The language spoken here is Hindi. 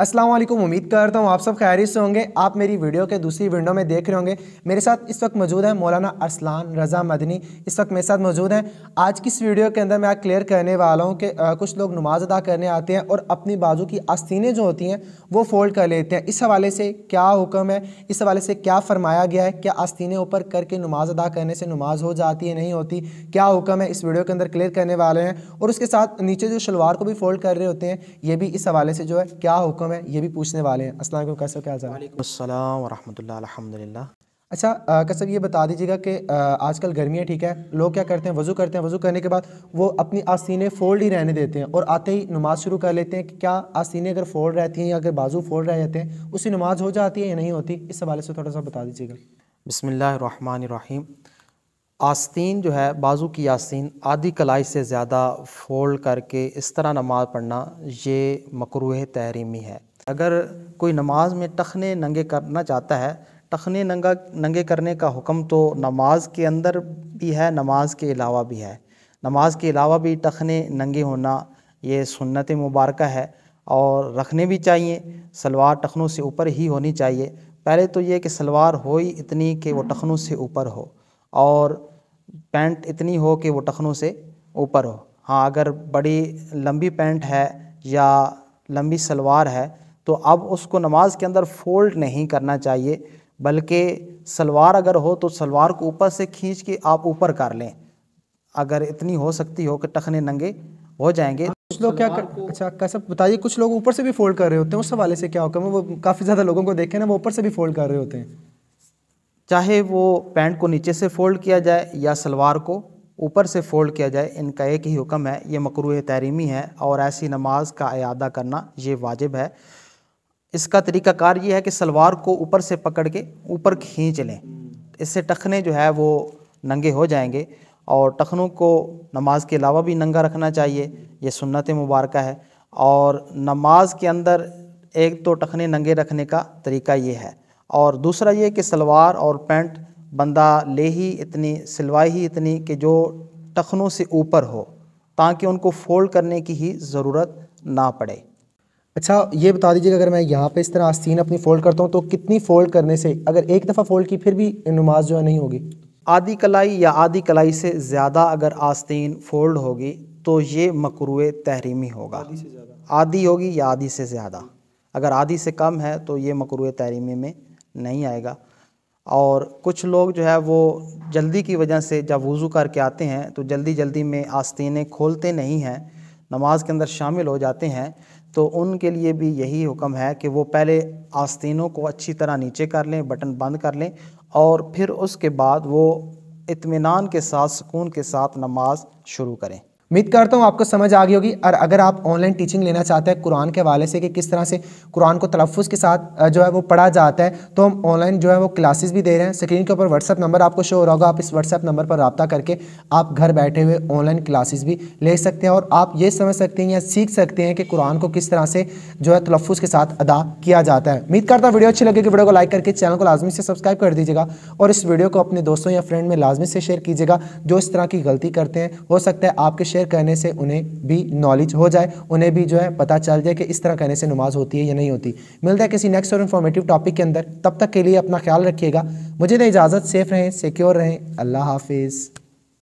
अस्सलाम वालेकुम उम्मीद करता हूँ आप सब खैरियत से होंगे आप मेरी वीडियो के दूसरी विंडो में देख रहे होंगे मेरे साथ इस वक्त मौजूद है मौलाना अरसलान रज़ा मदनी इस वक्त मेरे साथ मौजूद हैं आज की इस वीडियो के अंदर मैं आज क्लियर करने वाला हूँ कि कुछ लोग नमाज अदा करने आते हैं और अपनी बाजू की आस्तीनें जो होती हैं वो फोल्ड कर लेते हैं इस हवाले से क्या हुक्म है इस हवाले से क्या फरमाया गया है क्या आस्तीनें ऊपर करके नमाज अदा करने से नमाज हो जाती है नहीं होती क्या हुक्म है इस वीडियो के अंदर क्लियर करने वाले हैं और उसके साथ नीचे जो शलवार को भी फोल्ड कर रहे होते हैं ये भी इस हवाले से जो है क्या हुक्म कौम है ये भी पूछने वाले हैं असलम कसर क्या वालेकाम वरहमल अलहमदिल्ला अच्छा आ, कसर ये बता दीजिएगा कि आजकल गर्मी है ठीक है लोग क्या करते हैं वज़ू करते हैं वज़ू करने के बाद वो अपनी आस्तीनें फोल्ड ही रहने देते हैं और आते ही नमाज़ शुरू कर लेते हैं कि क्या आस्तीनें अगर फोल्ड रहती हैं या अगर बाजू फोल्ड रह जाते हैं उसी नमाज़ हो जाती है या नहीं होती इस हवाले से थोड़ा सा बता दीजिएगा बसमिल्लर आस्तीन जो है बाजू की आस्तीन आधी कलाई से ज़्यादा फोल्ड करके इस तरह नमाज़ पढ़ना ये मकरूह तहरीमी है अगर कोई नमाज में टखने नंगे करना चाहता है टखने नंगा नंगे करने का हुक्म तो नमाज के अंदर भी है नमाज के अलावा भी है नमाज के अलावा भी टखने नंगे होना ये सुन्नत मुबारक है और रखने भी चाहिए सलवार टखनों से ऊपर ही होनी चाहिए पहले तो ये कि सलवार हो ही इतनी कि वो टखनों से ऊपर हो और पैंट इतनी हो कि वो टखनों से ऊपर हो हाँ अगर बड़ी लंबी पैंट है या लंबी सलवार है तो अब उसको नमाज के अंदर फोल्ड नहीं करना चाहिए बल्कि सलवार अगर हो तो सलवार को ऊपर से खींच के आप ऊपर कर लें अगर इतनी हो सकती हो कि टखने नंगे हो जाएंगे हाँ, कुछ लोग क्या कर, अच्छा कैसा बताइए कुछ लोग ऊपर से भी फोल्ड कर रहे होते हैं उस हवाले से क्या होगा वो काफ़ी ज़्यादा लोगों को देखें ना वो ऊपर से भी फोल्ड कर रहे होते हैं चाहे वो पैंट को नीचे से फोल्ड किया जाए या सलवार को ऊपर से फोल्ड किया जाए इनका एक ही हुक्म है ये मकरू तहरीमी है और ऐसी नमाज का अदा करना ये वाजिब है इसका तरीक़ाकार ये है कि सलवार को ऊपर से पकड़ के ऊपर खींच लें इससे टखने जो है वो नंगे हो जाएंगे और टखनों को नमाज के अलावा भी नंगा रखना चाहिए ये सुन्नत मुबारक है और नमाज के अंदर एक तो टखने नंगे रखने का तरीका ये है और दूसरा ये कि सलवार और पैंट बंदा ले ही इतनी सिलवाई ही इतनी कि जो टखनों से ऊपर हो ताकि उनको फोल्ड करने की ही ज़रूरत ना पड़े अच्छा ये बता दीजिएगा अगर मैं यहाँ पे इस तरह आस्तीन अपनी फ़ोल्ड करता हूँ तो कितनी फ़ोल्ड करने से अगर एक दफ़ा फ़ोल्ड की फिर भी नमाज जो है नहीं होगी आधी कलाई या आधी कलाई से ज़्यादा अगर आस्तीन फोल्ड होगी तो ये मकरू तहरीमी होगा आधी होगी या आधी से ज़्यादा अगर आधी से कम है तो ये मकरू तहरीमी में नहीं आएगा और कुछ लोग जो है वो जल्दी की वजह से जब वज़ू करके आते हैं तो जल्दी जल्दी में आस्तीने खोलते नहीं हैं नमाज के अंदर शामिल हो जाते हैं तो उनके लिए भी यही हुक्म है कि वो पहले आस्तीनों को अच्छी तरह नीचे कर लें बटन बंद कर लें और फिर उसके बाद वो इत्मीनान के साथ सुकून के साथ नमाज शुरू करें उम्मीद करता हूँ आपको समझ आ गई होगी और अगर आप ऑनलाइन टीचिंग लेना चाहते हैं कुरान के हवाले से कि किस तरह से कुरान को तलफ़ के साथ जो है वो पढ़ा जाता है तो हम ऑनलाइन जो है वो क्लासेस भी दे रहे हैं स्क्रीन के ऊपर व्हाट्सअप नंबर आपको शो हो रहा होगा आप इस व्हाट्सअप नंबर पर रबा करके आप घर बैठे हुए ऑनलाइन क्लासेस भी ले सकते हैं और आप ये समझ सकते हैं या सीख सकते हैं कि कुरान को किस तरह से जो है तलफ़ के साथ अदा किया जाता है उम्मीद करता हूँ वीडियो अच्छी लगेगी वीडियो को लाइक करके चैनल को लाजमी से सब्सक्राइब कर दीजिएगा और इस वीडियो को अपने दोस्तों या फ्रेंड में लाजमी से शेयर कीजिएगा जो इस तरह की गलती करते हैं हो सकता है आपके शेयर शेयर करने से उन्हें भी नॉलेज हो जाए उन्हें भी जो है पता चल जाए कि इस तरह करने से नमाज होती है या नहीं होती मिलता है किसी नेक्स्ट और इन्फॉर्मेटिव टॉपिक के अंदर तब तक के लिए अपना ख्याल रखिएगा मुझे तो इजाज़त सेफ रहें सिक्योर रहें अल्लाह हाफिज़